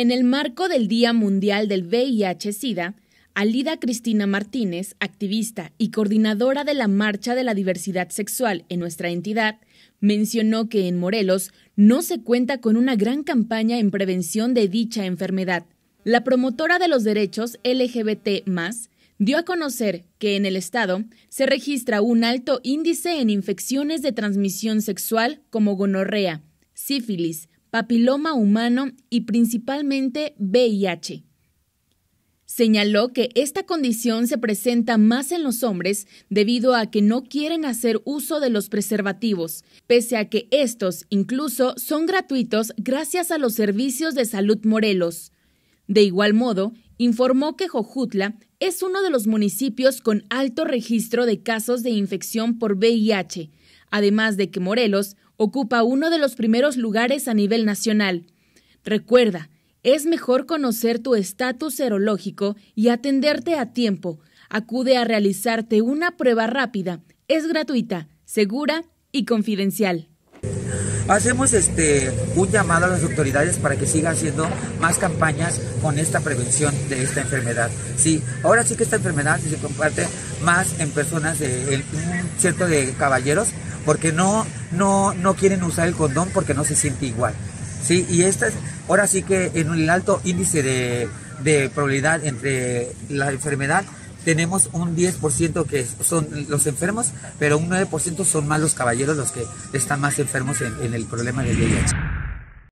En el marco del Día Mundial del VIH-Sida, Alida Cristina Martínez, activista y coordinadora de la Marcha de la Diversidad Sexual en nuestra entidad, mencionó que en Morelos no se cuenta con una gran campaña en prevención de dicha enfermedad. La promotora de los derechos LGBT, dio a conocer que en el estado se registra un alto índice en infecciones de transmisión sexual como gonorrea, sífilis, papiloma humano y principalmente VIH. Señaló que esta condición se presenta más en los hombres debido a que no quieren hacer uso de los preservativos, pese a que estos incluso son gratuitos gracias a los servicios de salud Morelos. De igual modo, informó que Jojutla es uno de los municipios con alto registro de casos de infección por VIH, además de que Morelos ocupa uno de los primeros lugares a nivel nacional. Recuerda, es mejor conocer tu estatus serológico y atenderte a tiempo. Acude a realizarte una prueba rápida. Es gratuita, segura y confidencial. Hacemos este un llamado a las autoridades para que sigan haciendo más campañas con esta prevención de esta enfermedad. Sí, ahora sí que esta enfermedad se comparte más en personas cierto de caballeros porque no, quieren usar el condón porque no se siente igual. Y esta ahora sí que en el alto índice de, probabilidad entre la enfermedad tenemos un 10% que son los enfermos, pero un 9% son más los caballeros los que están más enfermos en, en el problema del VIH.